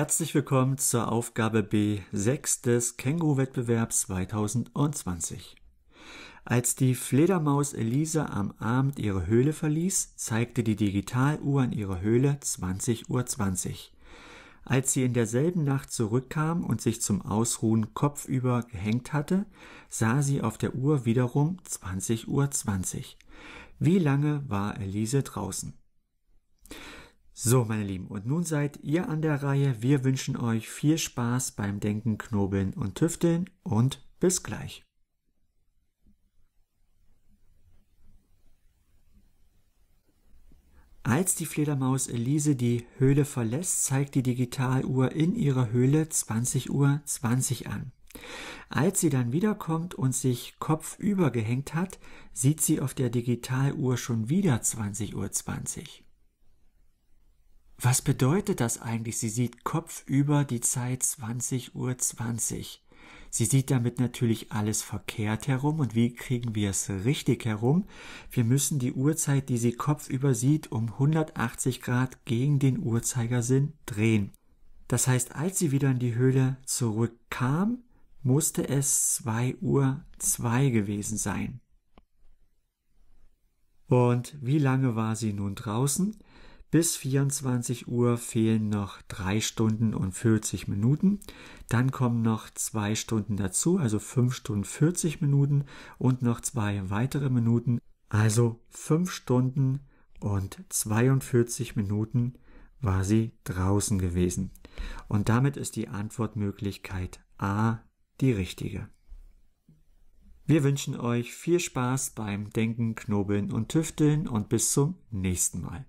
Herzlich willkommen zur Aufgabe B6 des Känguru-Wettbewerbs 2020. Als die Fledermaus Elisa am Abend ihre Höhle verließ, zeigte die Digitaluhr an ihrer Höhle 20.20 Uhr. 20. Als sie in derselben Nacht zurückkam und sich zum Ausruhen kopfüber gehängt hatte, sah sie auf der Uhr wiederum 20.20 Uhr. 20. Wie lange war Elise draußen? So, meine Lieben, und nun seid ihr an der Reihe. Wir wünschen euch viel Spaß beim Denken, Knobeln und Tüfteln und bis gleich. Als die Fledermaus Elise die Höhle verlässt, zeigt die Digitaluhr in ihrer Höhle 20.20 Uhr 20 an. Als sie dann wiederkommt und sich kopfüber gehängt hat, sieht sie auf der Digitaluhr schon wieder 20.20 Uhr. 20. Was bedeutet das eigentlich? Sie sieht kopfüber die Zeit 20.20 .20 Uhr. Sie sieht damit natürlich alles verkehrt herum und wie kriegen wir es richtig herum? Wir müssen die Uhrzeit, die sie kopfüber sieht, um 180 Grad gegen den Uhrzeigersinn drehen. Das heißt, als sie wieder in die Höhle zurückkam, musste es 2 Uhr 2 gewesen sein. Und wie lange war sie nun draußen? Bis 24 Uhr fehlen noch 3 Stunden und 40 Minuten. Dann kommen noch 2 Stunden dazu, also 5 Stunden 40 Minuten und noch 2 weitere Minuten, also 5 Stunden und 42 Minuten war sie draußen gewesen. Und damit ist die Antwortmöglichkeit A die richtige. Wir wünschen euch viel Spaß beim Denken, Knobeln und Tüfteln und bis zum nächsten Mal.